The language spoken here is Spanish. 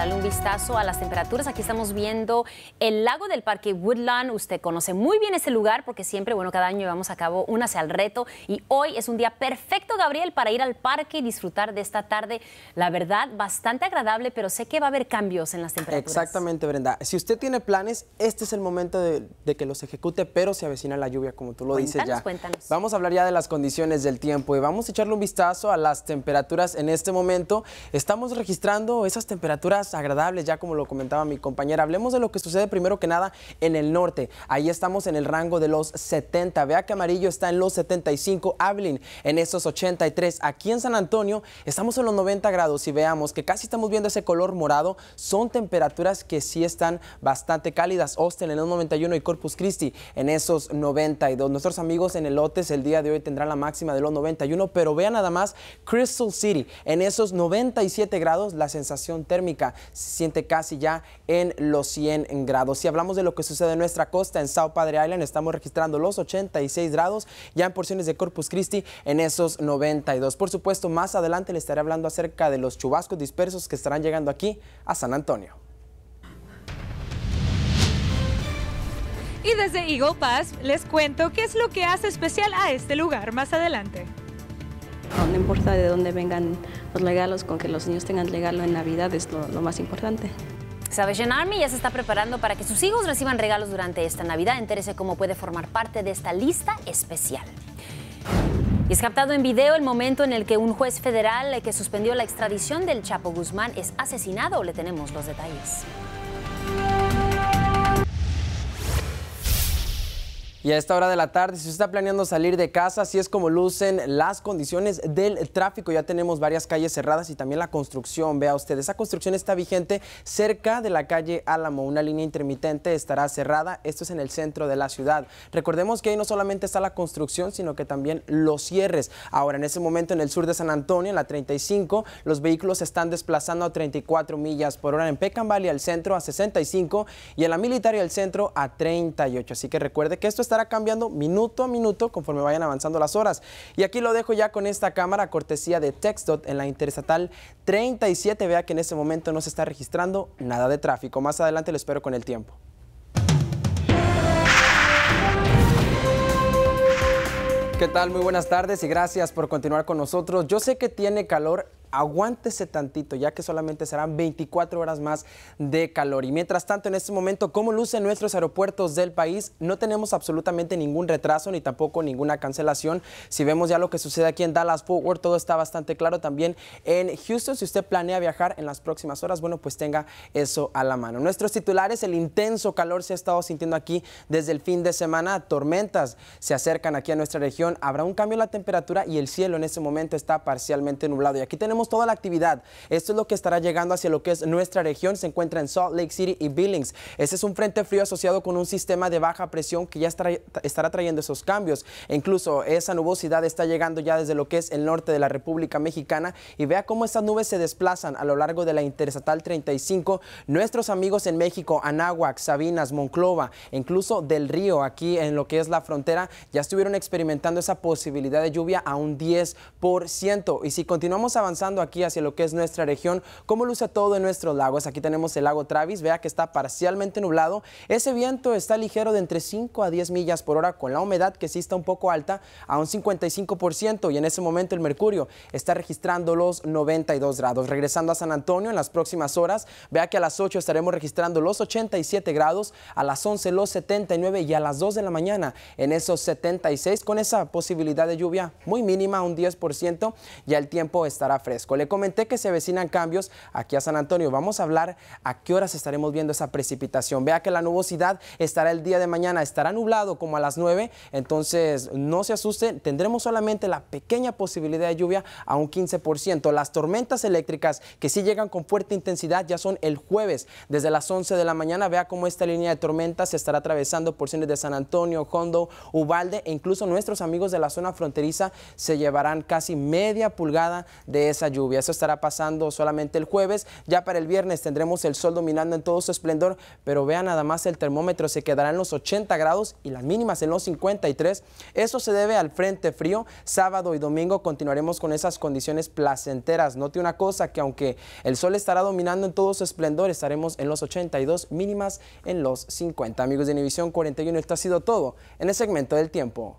darle un vistazo a las temperaturas. Aquí estamos viendo el lago del Parque Woodland. Usted conoce muy bien ese lugar porque siempre, bueno, cada año llevamos a cabo una hacia el reto y hoy es un día perfecto, Gabriel, para ir al parque y disfrutar de esta tarde. La verdad, bastante agradable, pero sé que va a haber cambios en las temperaturas. Exactamente, Brenda. Si usted tiene planes, este es el momento de, que los ejecute, pero se avecina la lluvia, como tú lo dices ya. Cuéntanos. Vamos a hablar ya de las condiciones del tiempo y vamos a echarle un vistazo a las temperaturas en este momento. Estamos registrando esas temperaturas agradables, ya como lo comentaba mi compañera. Hablemos de lo que sucede primero que nada en el norte. Ahí estamos en el rango de los 70. Vea que amarillo está en los 75. Abilene en esos 83. Aquí en San Antonio estamos en los 90 grados y veamos que casi estamos viendo ese color morado. Son temperaturas que sí están bastante cálidas. Austin en los 91 y Corpus Christi en esos 92. Nuestros amigos en el elotes el día de hoy tendrán la máxima de los 91, pero vean nada más Crystal City en esos 97 grados la sensación térmica se siente casi ya en los 100 grados. Si hablamos de lo que sucede en nuestra costa, en Sao Padre Island, estamos registrando los 86 grados, ya en porciones de Corpus Christi en esos 92. Por supuesto, más adelante le estaré hablando acerca de los chubascos dispersos que estarán llegando aquí a San Antonio. Y desde Eagle Pass les cuento qué es lo que hace especial a este lugar más adelante. No importa de dónde vengan los regalos, con que los niños tengan regalo en Navidad es lo, más importante. Salvation Army ya se está preparando para que sus hijos reciban regalos durante esta Navidad. Entérese cómo puede formar parte de esta lista especial. Y es captado en video el momento en el que un juez federal eh, que suspendió la extradición del Chapo Guzmán es asesinado. Le tenemos los detalles. Y a esta hora de la tarde, si usted está planeando salir de casa, así es como lucen las condiciones del tráfico. Ya tenemos varias calles cerradas y también la construcción. Vea usted, esa construcción está vigente cerca de la calle Álamo. Una línea intermitente estará cerrada. Esto es en el centro de la ciudad. Recordemos que ahí no solamente está la construcción, sino que también los cierres. Ahora, en ese momento, en el sur de San Antonio, en la 35, los vehículos se están desplazando a 34 millas por hora. En Pecan Valley, al centro a 65 y en la militar al centro a 38. Así que recuerde que esto es estará cambiando minuto a minuto conforme vayan avanzando las horas. Y aquí lo dejo ya con esta cámara cortesía de Texdot en la Interestatal 37. Vea que en este momento no se está registrando nada de tráfico. Más adelante lo espero con el tiempo. ¿Qué tal? Muy buenas tardes y gracias por continuar con nosotros. Yo sé que tiene calor aguántese tantito, ya que solamente serán 24 horas más de calor. Y mientras tanto, en este momento, ¿cómo lucen nuestros aeropuertos del país? No tenemos absolutamente ningún retraso ni tampoco ninguna cancelación. Si vemos ya lo que sucede aquí en Dallas, Fort todo está bastante claro. También en Houston, si usted planea viajar en las próximas horas, bueno, pues tenga eso a la mano. Nuestros titulares, el intenso calor se ha estado sintiendo aquí desde el fin de semana. Tormentas se acercan aquí a nuestra región. Habrá un cambio en la temperatura y el cielo en este momento está parcialmente nublado. Y aquí tenemos toda la actividad. Esto es lo que estará llegando hacia lo que es nuestra región. Se encuentra en Salt Lake City y Billings. ese es un frente frío asociado con un sistema de baja presión que ya estará, trayendo esos cambios. E incluso esa nubosidad está llegando ya desde lo que es el norte de la República Mexicana y vea cómo esas nubes se desplazan a lo largo de la Interestatal 35. Nuestros amigos en México, Anáhuac, Sabinas, Monclova, incluso del río aquí en lo que es la frontera, ya estuvieron experimentando esa posibilidad de lluvia a un 10%. Y si continuamos avanzando, aquí hacia lo que es nuestra región, cómo luce todo en nuestros lagos. Aquí tenemos el lago Travis, vea que está parcialmente nublado. Ese viento está ligero de entre 5 a 10 millas por hora con la humedad que sí está un poco alta a un 55% y en ese momento el mercurio está registrando los 92 grados. Regresando a San Antonio en las próximas horas, vea que a las 8 estaremos registrando los 87 grados, a las 11 los 79 y a las 2 de la mañana en esos 76 con esa posibilidad de lluvia muy mínima, un 10%, ya el tiempo estará fresco. Le comenté que se avecinan cambios aquí a San Antonio. Vamos a hablar a qué horas estaremos viendo esa precipitación. Vea que la nubosidad estará el día de mañana, estará nublado como a las 9, entonces no se asuste. tendremos solamente la pequeña posibilidad de lluvia a un 15%. Las tormentas eléctricas que sí llegan con fuerte intensidad ya son el jueves, desde las 11 de la mañana. Vea cómo esta línea de tormentas se estará atravesando porciones de San Antonio, Hondo, Ubalde e incluso nuestros amigos de la zona fronteriza se llevarán casi media pulgada de esa lluvia. Eso estará pasando solamente el jueves. Ya para el viernes tendremos el sol dominando en todo su esplendor, pero vean nada más el termómetro se quedará en los 80 grados y las mínimas en los 53. Eso se debe al frente frío. Sábado y domingo continuaremos con esas condiciones placenteras. Note una cosa que aunque el sol estará dominando en todo su esplendor, estaremos en los 82 mínimas en los 50. Amigos de Univisión 41, esto ha sido todo en el segmento del tiempo.